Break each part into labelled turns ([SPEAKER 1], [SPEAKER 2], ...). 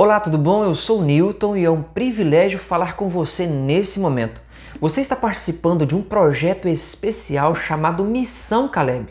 [SPEAKER 1] Olá, tudo bom? Eu sou o Newton e é um privilégio falar com você nesse momento. Você está participando de um projeto especial chamado Missão Caleb.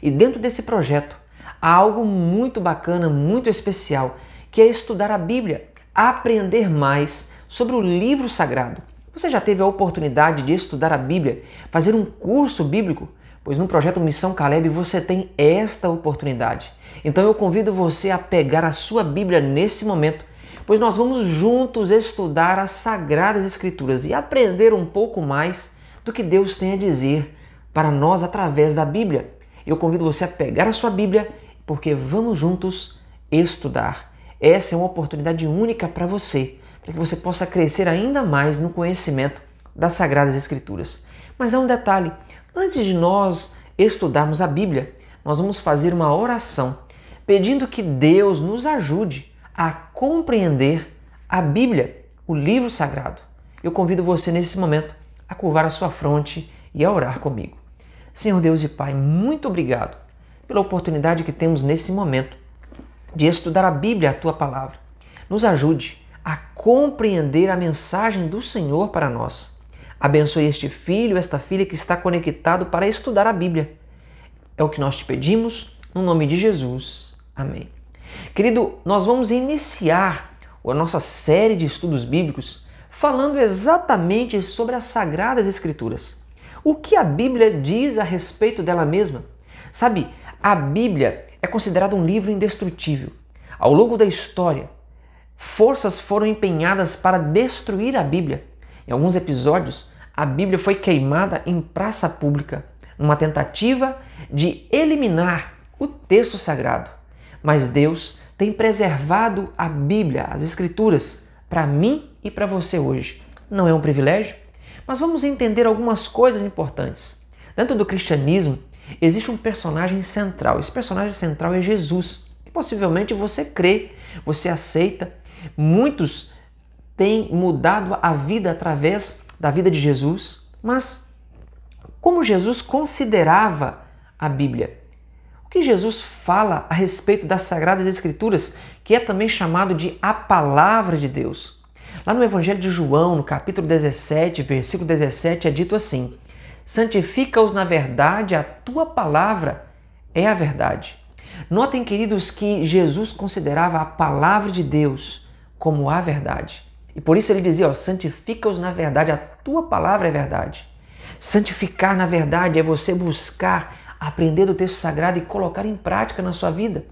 [SPEAKER 1] E dentro desse projeto há algo muito bacana, muito especial, que é estudar a Bíblia, aprender mais sobre o livro sagrado. Você já teve a oportunidade de estudar a Bíblia, fazer um curso bíblico? Pois no projeto Missão Caleb você tem esta oportunidade. Então eu convido você a pegar a sua Bíblia nesse momento pois nós vamos juntos estudar as Sagradas Escrituras e aprender um pouco mais do que Deus tem a dizer para nós através da Bíblia. Eu convido você a pegar a sua Bíblia, porque vamos juntos estudar. Essa é uma oportunidade única para você, para que você possa crescer ainda mais no conhecimento das Sagradas Escrituras. Mas há um detalhe: antes de nós estudarmos a Bíblia, nós vamos fazer uma oração pedindo que Deus nos ajude a compreender a Bíblia, o livro sagrado. Eu convido você nesse momento a curvar a sua fronte e a orar comigo. Senhor Deus e Pai, muito obrigado pela oportunidade que temos nesse momento de estudar a Bíblia, a tua palavra. Nos ajude a compreender a mensagem do Senhor para nós. Abençoe este filho, esta filha que está conectado para estudar a Bíblia. É o que nós te pedimos, no nome de Jesus. Amém. Querido, nós vamos iniciar a nossa série de estudos bíblicos falando exatamente sobre as Sagradas Escrituras. O que a Bíblia diz a respeito dela mesma? Sabe, a Bíblia é considerada um livro indestrutível. Ao longo da história, forças foram empenhadas para destruir a Bíblia. Em alguns episódios, a Bíblia foi queimada em praça pública, numa tentativa de eliminar o texto sagrado mas Deus tem preservado a Bíblia, as Escrituras, para mim e para você hoje. Não é um privilégio? Mas vamos entender algumas coisas importantes. Dentro do cristianismo, existe um personagem central. Esse personagem central é Jesus, que possivelmente você crê, você aceita. Muitos têm mudado a vida através da vida de Jesus, mas como Jesus considerava a Bíblia? O que Jesus fala a respeito das Sagradas Escrituras, que é também chamado de a Palavra de Deus? Lá no Evangelho de João, no capítulo 17, versículo 17, é dito assim: Santifica-os na verdade, a tua palavra é a verdade. Notem, queridos, que Jesus considerava a palavra de Deus como a verdade. E por isso ele dizia: santifica-os na verdade, a tua palavra é verdade. Santificar na verdade é você buscar aprender do texto sagrado e colocar em prática na sua vida.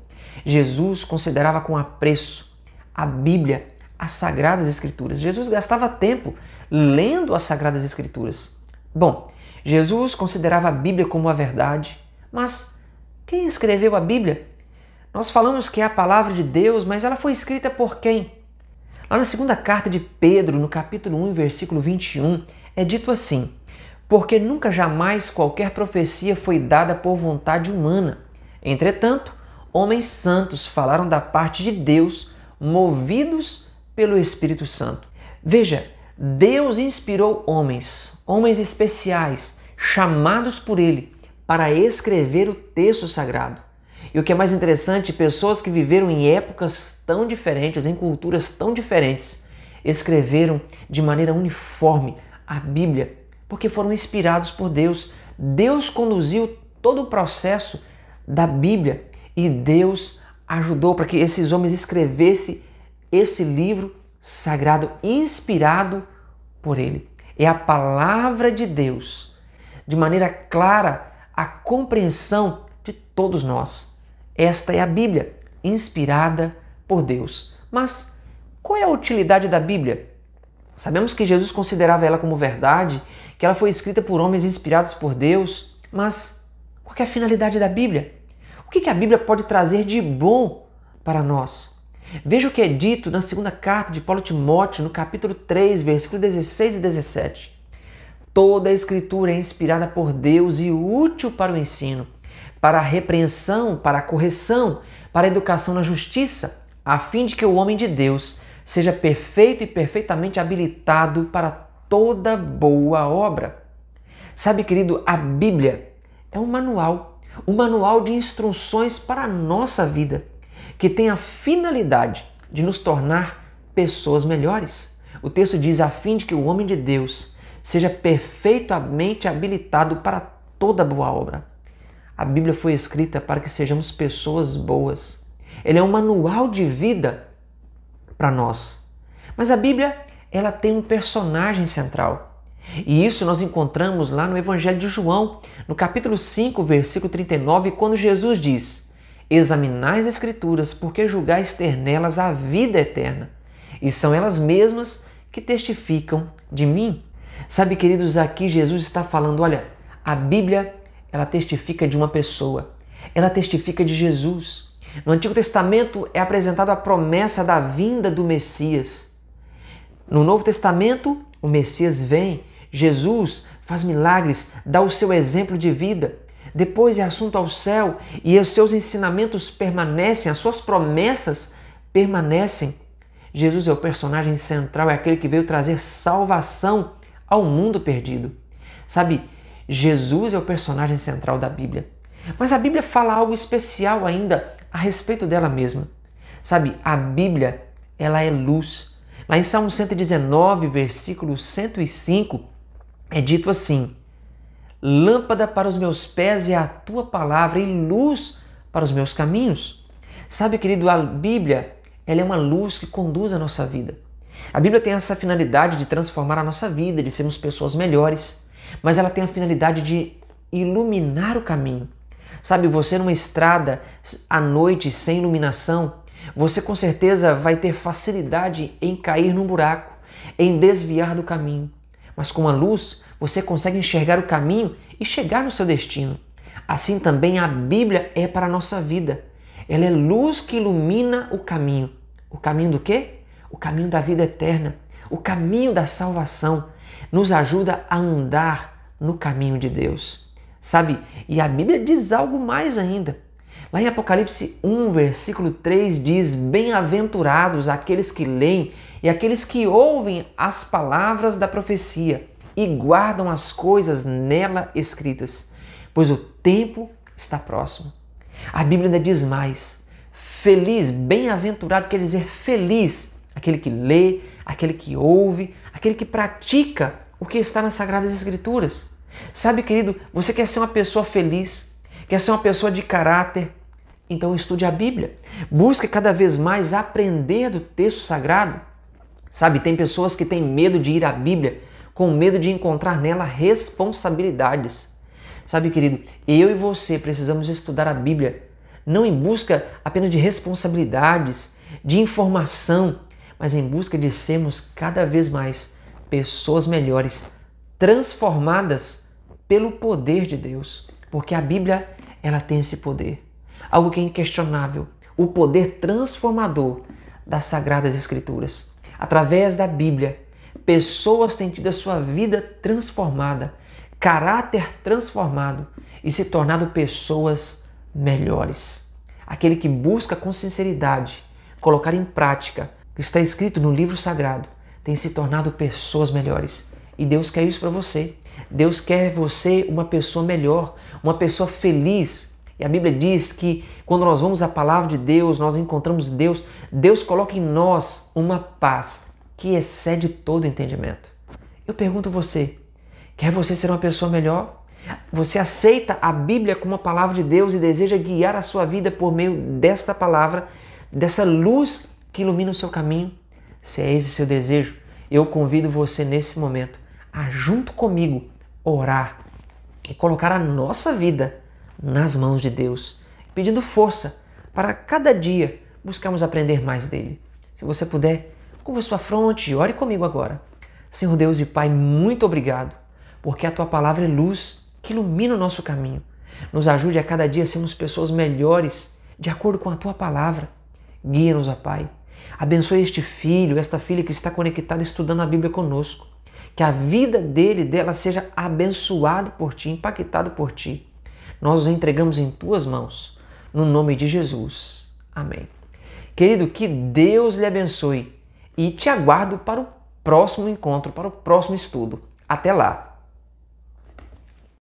[SPEAKER 1] Jesus considerava com apreço a Bíblia, as Sagradas Escrituras. Jesus gastava tempo lendo as Sagradas Escrituras. Bom, Jesus considerava a Bíblia como a verdade, mas quem escreveu a Bíblia? Nós falamos que é a palavra de Deus, mas ela foi escrita por quem? Lá na segunda carta de Pedro, no capítulo 1, versículo 21, é dito assim: porque nunca jamais qualquer profecia foi dada por vontade humana. Entretanto, homens santos falaram da parte de Deus, movidos pelo Espírito Santo. Veja, Deus inspirou homens, homens especiais, chamados por Ele, para escrever o texto sagrado. E o que é mais interessante, pessoas que viveram em épocas tão diferentes, em culturas tão diferentes, escreveram de maneira uniforme a Bíblia porque foram inspirados por Deus. Deus conduziu todo o processo da Bíblia e Deus ajudou para que esses homens escrevessem esse livro sagrado, inspirado por ele. É a palavra de Deus, de maneira clara, a compreensão de todos nós. Esta é a Bíblia, inspirada por Deus. Mas qual é a utilidade da Bíblia? Sabemos que Jesus considerava ela como verdade que ela foi escrita por homens inspirados por Deus, mas qual é a finalidade da Bíblia? O que, que a Bíblia pode trazer de bom para nós? Veja o que é dito na segunda carta de Paulo Timóteo, no capítulo 3, versículos 16 e 17. Toda a escritura é inspirada por Deus e útil para o ensino, para a repreensão, para a correção, para a educação na justiça, a fim de que o homem de Deus seja perfeito e perfeitamente habilitado para toda boa obra. Sabe, querido, a Bíblia é um manual, um manual de instruções para a nossa vida, que tem a finalidade de nos tornar pessoas melhores. O texto diz: a fim de que o homem de Deus seja perfeitamente habilitado para toda boa obra. A Bíblia foi escrita para que sejamos pessoas boas. Ele é um manual de vida para nós. Mas a Bíblia ela tem um personagem central. E isso nós encontramos lá no Evangelho de João, no capítulo 5, versículo 39, quando Jesus diz: Examinai as Escrituras, porque julgais ter nelas a vida eterna, e são elas mesmas que testificam de mim. Sabe, queridos, aqui Jesus está falando: olha, a Bíblia ela testifica de uma pessoa, ela testifica de Jesus. No Antigo Testamento é apresentada a promessa da vinda do Messias. No Novo Testamento, o Messias vem, Jesus faz milagres, dá o seu exemplo de vida. Depois é assunto ao céu e os seus ensinamentos permanecem, as suas promessas permanecem. Jesus é o personagem central, é aquele que veio trazer salvação ao mundo perdido. Sabe, Jesus é o personagem central da Bíblia. Mas a Bíblia fala algo especial ainda a respeito dela mesma. Sabe, a Bíblia, ela é luz. Lá em Salmo 119, versículo 105, é dito assim: Lâmpada para os meus pés é a tua palavra e luz para os meus caminhos. Sabe, querido, a Bíblia ela é uma luz que conduz a nossa vida. A Bíblia tem essa finalidade de transformar a nossa vida, de sermos pessoas melhores, mas ela tem a finalidade de iluminar o caminho. Sabe, você numa estrada à noite sem iluminação, você com certeza vai ter facilidade em cair num buraco, em desviar do caminho. Mas com a luz, você consegue enxergar o caminho e chegar no seu destino. Assim também a Bíblia é para a nossa vida. Ela é luz que ilumina o caminho. O caminho do quê? O caminho da vida eterna, o caminho da salvação. Nos ajuda a andar no caminho de Deus. Sabe? E a Bíblia diz algo mais ainda. Lá em Apocalipse 1, versículo 3 diz: Bem-aventurados aqueles que leem e aqueles que ouvem as palavras da profecia e guardam as coisas nela escritas, pois o tempo está próximo. A Bíblia ainda diz mais: Feliz, bem-aventurado quer dizer feliz aquele que lê, aquele que ouve, aquele que pratica o que está nas Sagradas Escrituras. Sabe, querido, você quer ser uma pessoa feliz, quer ser uma pessoa de caráter, então estude a Bíblia. Busque cada vez mais aprender do texto sagrado. Sabe, tem pessoas que têm medo de ir à Bíblia, com medo de encontrar nela responsabilidades. Sabe, querido, eu e você precisamos estudar a Bíblia, não em busca apenas de responsabilidades, de informação, mas em busca de sermos cada vez mais pessoas melhores, transformadas pelo poder de Deus, porque a Bíblia, ela tem esse poder algo que é inquestionável, o poder transformador das Sagradas Escrituras. Através da Bíblia, pessoas têm tido a sua vida transformada, caráter transformado e se tornado pessoas melhores. Aquele que busca com sinceridade colocar em prática o que está escrito no livro sagrado tem se tornado pessoas melhores. E Deus quer isso para você. Deus quer você uma pessoa melhor, uma pessoa feliz, e a Bíblia diz que quando nós vamos à palavra de Deus, nós encontramos Deus, Deus coloca em nós uma paz que excede todo entendimento. Eu pergunto a você, quer você ser uma pessoa melhor? Você aceita a Bíblia como a palavra de Deus e deseja guiar a sua vida por meio desta palavra, dessa luz que ilumina o seu caminho? Se é esse seu desejo, eu convido você nesse momento a, junto comigo, orar e colocar a nossa vida nas mãos de Deus, pedindo força para cada dia buscarmos aprender mais dele. Se você puder, curva sua fronte e ore comigo agora. Senhor Deus e Pai, muito obrigado, porque a tua palavra é luz que ilumina o nosso caminho. Nos ajude a cada dia sermos pessoas melhores de acordo com a tua palavra. Guia-nos, ó Pai. Abençoe este filho, esta filha que está conectada estudando a Bíblia conosco. Que a vida dele, dela seja abençoada por ti, impactada por ti. Nós os entregamos em tuas mãos, no nome de Jesus. Amém. Querido, que Deus lhe abençoe e te aguardo para o próximo encontro, para o próximo estudo. Até lá!